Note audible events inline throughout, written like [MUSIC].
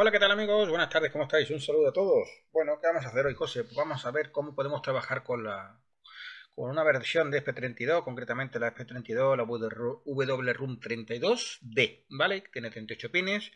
Hola, ¿qué tal amigos? Buenas tardes, ¿cómo estáis? Un saludo a todos. Bueno, ¿qué vamos a hacer hoy, José? Pues vamos a ver cómo podemos trabajar con la con una versión de sp 32 concretamente la FP32, la room 32D, ¿vale? Tiene 38 pines.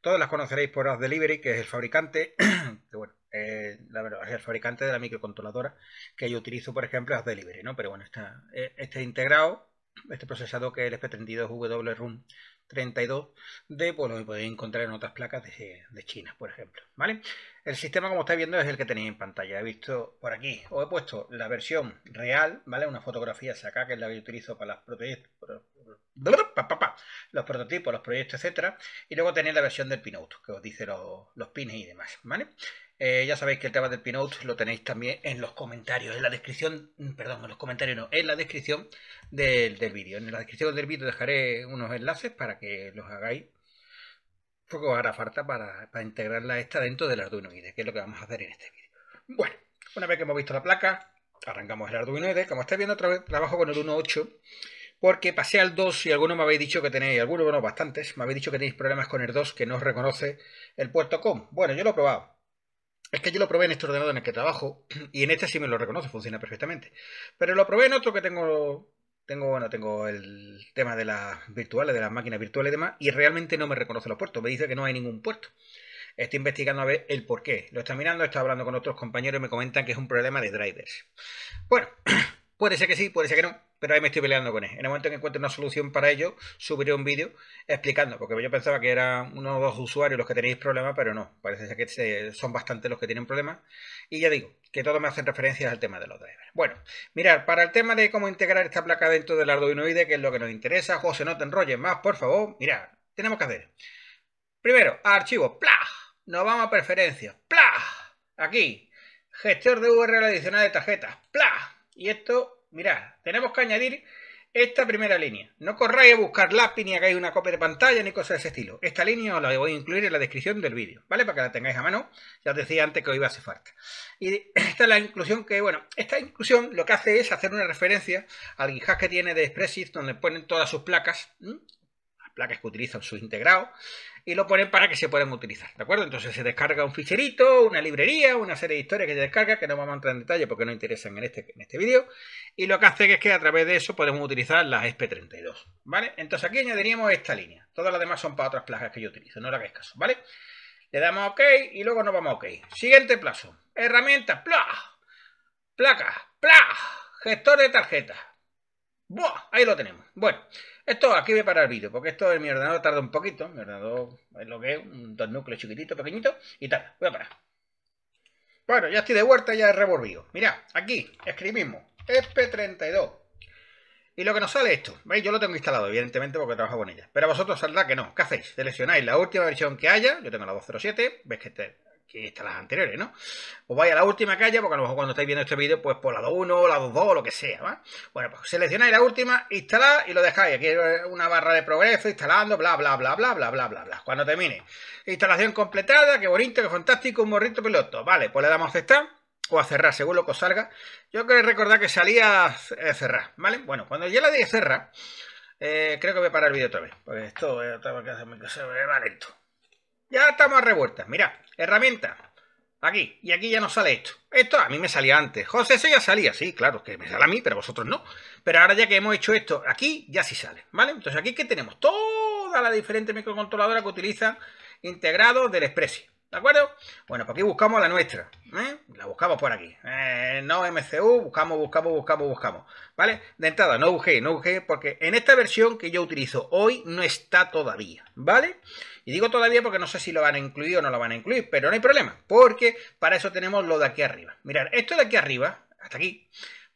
Todas las conoceréis por AzDelivery, Delivery, que es el fabricante, [CLEARS THROAT] bueno, eh, la es el fabricante de la microcontroladora que yo utilizo, por ejemplo, es Delivery, ¿no? Pero bueno, está, este integrado, este procesado que es el FP32 WRUM 32 de, pues lo podéis encontrar en otras placas de, China, por ejemplo. ¿Vale? El sistema, como estáis viendo, es el que tenéis en pantalla. He visto por aquí, os he puesto la versión real, ¿vale? Una fotografía sacada, que es la que utilizo para las los prototipos, los proyectos, etcétera. Y luego tenéis la versión del pinout, que os dice los, los pines y demás, ¿vale? Eh, ya sabéis que el tema del Pinout lo tenéis también en los comentarios, en la descripción, mm, perdón, en los comentarios no, en la descripción del, vídeo. En la descripción del vídeo dejaré unos enlaces para que los hagáis, porque os hará falta para, integrarla esta dentro del Arduino IDE, que es lo que vamos a hacer en este vídeo. Bueno, una vez que hemos visto la placa, arrancamos el Arduino IDE. Como estáis viendo trabajo con el 1.8, porque pasé al 2 y algunos me habéis dicho que tenéis, algunos, bueno, bastantes, me habéis dicho que tenéis problemas con el 2 que no reconoce el puerto COM. Bueno, yo lo he probado es que yo lo probé en este ordenador en el que trabajo [CLEARS THROAT] y en este sí me lo reconoce, funciona perfectamente. Pero lo probé en otro que tengo, tengo bueno, tengo el tema de las virtuales, de las máquinas virtuales y demás, y realmente no me reconoce los puertos. Me dice que no hay ningún puerto. Estoy investigando a ver el por qué. Lo está mirando, está hablando con otros compañeros y me comentan que es un problema de drivers. Bueno, [CLEARS THROAT] Puede ser que sí, puede ser que no, pero ahí me estoy peleando con él. En el momento en que encuentre una solución para ello, subiré un vídeo explicando, porque yo pensaba que eran uno o dos usuarios los que tenéis problemas, pero no, parece ser que son bastante los que tienen problemas. Y ya digo, que todos me hacen referencias al tema de los drivers. Bueno, mirar, para el tema de cómo integrar esta placa dentro del Arduinoide, que es lo que nos interesa, José, no te enrolles más, por favor, mirad, tenemos que hacer. Primero, archivo, Pla. Nos vamos a preferencias, Pla. Aquí, gestor de URL adicional de tarjetas, ¡plá! Y esto, mirad, tenemos que añadir esta primera línea. No corráis a buscar lápiz ni hagáis una copia de pantalla ni cosas de ese estilo. Esta línea os la voy a incluir en la descripción del vídeo, ¿vale? Para que la tengáis a mano. Ya os decía antes que hoy iba a hacer falta. Y esta es la inclusión que, bueno, esta inclusión lo que hace es hacer una referencia al GitHub que tiene de express donde ponen todas sus placas, las placas que utilizan sus integrados, y lo ponen para que se puedan utilizar, ¿de acuerdo? Entonces se descarga un ficherito, una librería, una serie de historias que se descarga, que no vamos a entrar en detalle porque no interesan en este, en este vídeo, y lo que hace es que a través de eso podemos utilizar las e SP32, ¿vale? Entonces aquí añadiríamos esta línea, todas las demás son para otras placas que yo utilizo, no le hagáis caso, ¿vale? Le damos OK y luego nos vamos a OK. Siguiente plazo, herramientas, placa, placa, gestor de tarjetas, Ahí lo tenemos. Bueno, esto aquí voy a parar el vídeo, porque esto en mi ordenador tarda un poquito. Mi ordenador es lo que es, un dos núcleos chiquititos, pequeñitos, y tal. Voy a parar. Bueno, ya estoy de vuelta, ya he revolvido. Mirad, aquí escribimos e SP32. Y lo que nos sale esto. ¿Veis? Yo lo tengo instalado, evidentemente, porque trabajo con ella. Pero vosotros saldrá que no. ¿Qué hacéis? Seleccionáis la última versión que haya. Yo tengo la 207. ¿Veis que este que las anteriores, ¿no? O vais a la última calle, porque a lo mejor cuando estáis viendo este vídeo, pues por la 1, la 2, o lo que sea, ¿va? Bueno, pues seleccionáis la última, instalad y lo dejáis. Aquí una barra de progreso, instalando, bla, bla, bla, bla, bla, bla, bla, bla. Cuando termine, instalación completada, qué bonito, qué fantástico, un morrito piloto. Vale, pues le damos a aceptar o a cerrar, según lo que os salga. Yo quería recordar que salía a eh, cerrar, ¿vale? Bueno, cuando yo le di a cerrar, eh, creo que voy a parar el vídeo otra vez, porque esto eh, va lento. Ya estamos a revueltas. Mira, herramienta. Aquí. Y aquí ya nos sale esto. Esto a mí me salía antes. José, eso ya salía. Sí, claro, que me sale a mí, pero vosotros no. Pero ahora ya que hemos hecho esto aquí, ya sí sale. ¿Vale? Entonces aquí que tenemos toda la diferente microcontroladora que utilizan integrados del Expressi. ¿De acuerdo? Bueno, pues aquí buscamos la nuestra. ¿eh? La buscamos por aquí. Eh, no MCU, buscamos, buscamos, buscamos, buscamos. ¿Vale? De entrada, no busqué, no busqué, porque en esta versión que yo utilizo hoy no está todavía. ¿Vale? Y digo todavía porque no sé si lo van a incluir o no lo van a incluir, pero no hay problema, porque para eso tenemos lo de aquí arriba. Mirad, esto de aquí arriba, hasta aquí,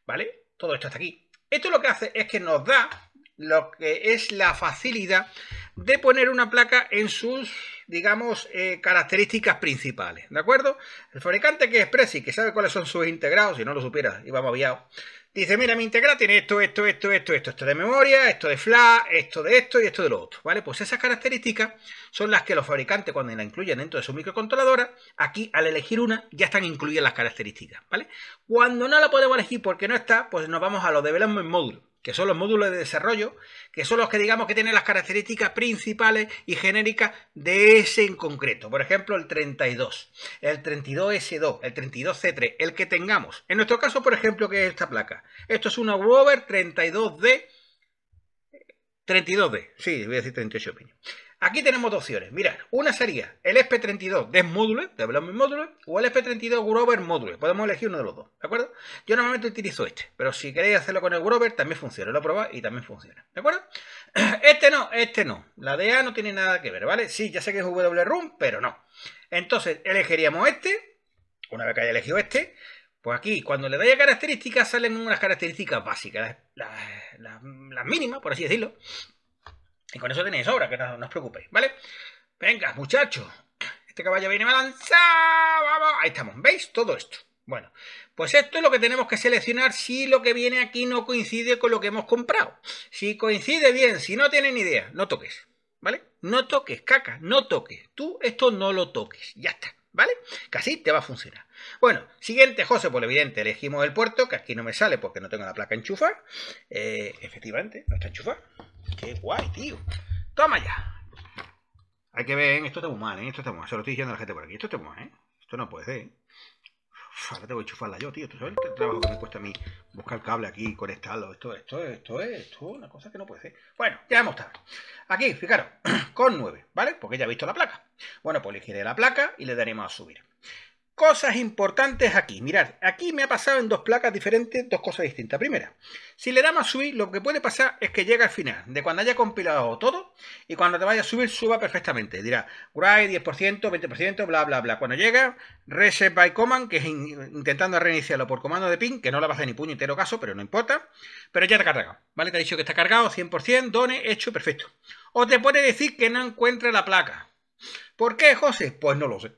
¿vale? Todo esto hasta aquí. Esto lo que hace es que nos da lo que es la facilidad de poner una placa en sus digamos, eh, características principales, ¿de acuerdo? El fabricante que es Prezi, que sabe cuáles son sus integrados, si no lo supiera, iba aviados, Dice, mira, mi integrado tiene esto, esto, esto, esto, esto, esto de memoria, esto de flash, esto de esto y esto de lo otro, ¿vale? Pues esas características son las que los fabricantes cuando la incluyen dentro de su microcontroladora, aquí al elegir una ya están incluidas las características, ¿vale? Cuando no la podemos elegir porque no está, pues nos vamos a lo Development módulo que son los módulos de desarrollo, que son los que digamos que tienen las características principales y genéricas de ese en concreto. Por ejemplo, el 32, el 32S2, el 32C3, el que tengamos. En nuestro caso, por ejemplo, que es esta placa. Esto es una Rover 32D. 32D, sí, voy a decir 38 Aquí tenemos dos opciones. Mirad, una sería el SP32 Desmodule, Development Module, o el SP32 Grover Module. Podemos elegir uno de los dos, ¿de acuerdo? Yo normalmente utilizo este, pero si queréis hacerlo con el Grover también funciona. Lo probáis y también funciona, ¿de acuerdo? [CLEARS THROAT] Este no, este no. La DA no tiene nada que ver, ¿vale? Sí, ya sé que es WRUM, pero no. Entonces, elegiríamos este. Una vez que haya elegido este, pues aquí, cuando le dais a características, salen unas características básicas, las mínimas, por así decirlo. Y con eso tenéis obra, que no, os preocupéis, ¿vale? Venga, muchachos. Este caballo viene lanzar, Vamos. Ahí estamos. ¿Veis? Todo esto. Bueno, pues esto es lo que tenemos que seleccionar si lo que viene aquí no coincide con lo que hemos comprado. Si coincide bien, si no tienen idea, no toques, ¿vale? No toques, caca, no toques. Tú esto no lo toques, ya está, ¿vale? Casi te va a funcionar. Bueno, siguiente, José, por pues lo evidente, elegimos el puerto, que aquí no me sale porque no tengo la placa enchufar eh, efectivamente, no está enchufada. Qué guay, tío. Toma ya. Hay que ver, esto está muy mal, ¿eh? Esto está muy mal. Se lo estoy diciendo a la gente por aquí. Esto está muy mal, ¿eh? Esto no puede ser, ahora tengo que chufarla yo, tío. ¿Tú sabes el trabajo que me cuesta a mí buscar cable aquí, conectarlo? Esto, esto, esto es, esto es una cosa que no puede ser. Bueno, ya hemos estado. Aquí, fijaros, [CLEARS THROAT] con 9, ¿vale? Porque ya he visto la placa. Bueno, pues elegiré la placa y le daremos a subir. Cosas importantes aquí. Mirad, aquí me ha pasado en dos placas diferentes dos cosas distintas. Primera, si le damos a subir, lo que puede pasar es que llega al final, de cuando haya compilado todo, y cuando te vaya a subir, suba perfectamente. Dirá, write 10%, 20%, bla, bla, bla. Cuando llega, reset by command, que es intentando reiniciarlo por comando de ping, que no la vas a ni puñetero caso, pero no importa. Pero ya te ha cargado, ¿vale? Te ha dicho que está cargado, 100%, done, hecho, perfecto. O te puede decir que no encuentra la placa. ¿Por qué, José? Pues no lo sé.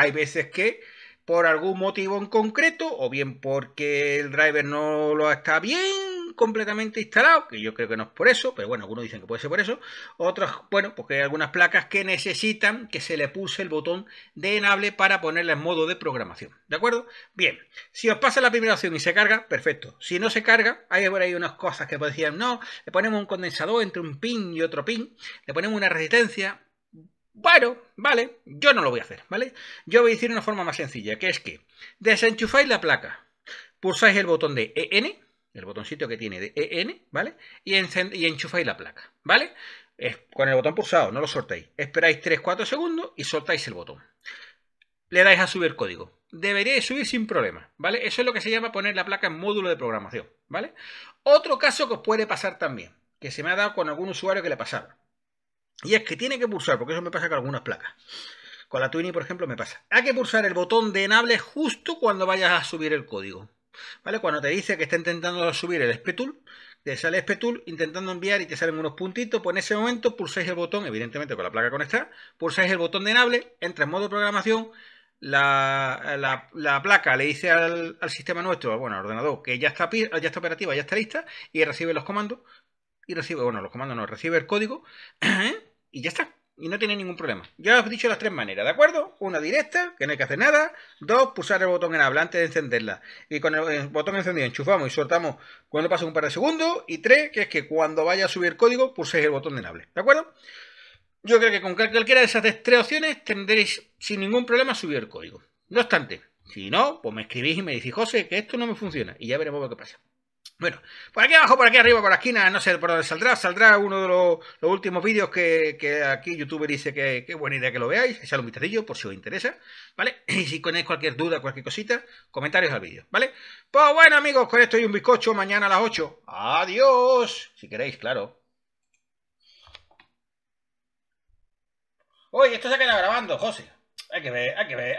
Hay veces que por algún motivo en concreto, o bien porque el driver no lo está bien completamente instalado, que yo creo que no es por eso, pero bueno, algunos dicen que puede ser por eso, otros, bueno, porque hay algunas placas que necesitan que se le puse el botón de enable para ponerla en modo de programación, ¿de acuerdo? Bien, si os pasa la primera opción y se carga, perfecto, si no se carga, hay por unas cosas que decían, no, le ponemos un condensador entre un pin y otro pin, le ponemos una resistencia, bueno, vale, yo no lo voy a hacer, ¿vale? Yo voy a decir una forma más sencilla, que es que desenchufáis la placa, pulsáis el botón de EN, el botoncito que tiene de EN, ¿vale? Y, enchufáis la placa, ¿vale? con el botón pulsado, no lo soltáis. Esperáis 3-4 segundos y soltáis el botón. Le dais a subir código. debería subir sin problema, ¿vale? Eso es lo que se llama poner la placa en módulo de programación, ¿vale? Otro caso que os puede pasar también, que se me ha dado con algún usuario que le pasaba. Y es que tiene que pulsar, porque eso me pasa con algunas placas. Con la Twini, por ejemplo, me pasa. Hay que pulsar el botón de enable justo cuando vayas a subir el código. ¿Vale? Cuando te dice que está intentando subir el SPTool, te sale SPTool intentando enviar y te salen unos puntitos, pues en ese momento pulsáis el botón, evidentemente con la placa conectada, pulsáis el botón de enable, entra en modo programación, la, placa le dice al, sistema nuestro, bueno, al ordenador, que ya está, ya está operativa, ya está lista, y recibe los comandos, y recibe, bueno, los comandos no, recibe el código, [CLEARS THROAT] ¿eh? y ya está. Y no tiene ningún problema. Ya os he dicho las tres maneras, ¿de acuerdo? Una directa, que no hay que hacer nada. Dos, pulsar el botón en habla antes de encenderla. Y con el botón encendido enchufamos y soltamos cuando pase un par de segundos. Y tres, que es que cuando vaya a subir código, pulséis el botón de enable, ¿de acuerdo? Yo creo que con cualquiera de esas tres opciones tendréis sin ningún problema subir el código. No obstante, si no, pues me escribís y me decís, José, que esto no me funciona. Y ya veremos lo que pasa. Bueno, por aquí abajo, por aquí arriba, por la esquina, no sé por dónde saldrá, saldrá uno de los, últimos vídeos que, aquí YouTube dice que, es buena idea que lo veáis, echadle un mitadillo, por si os interesa, ¿vale? [CLEARS THROAT] Y si tenéis cualquier duda, cualquier cosita, comentarios al vídeo, ¿vale? Pues bueno amigos, con esto y un bizcocho, mañana a las 8. Adiós, si queréis, claro. Hoy esto se queda grabando, José. Hay que ver, hay que ver.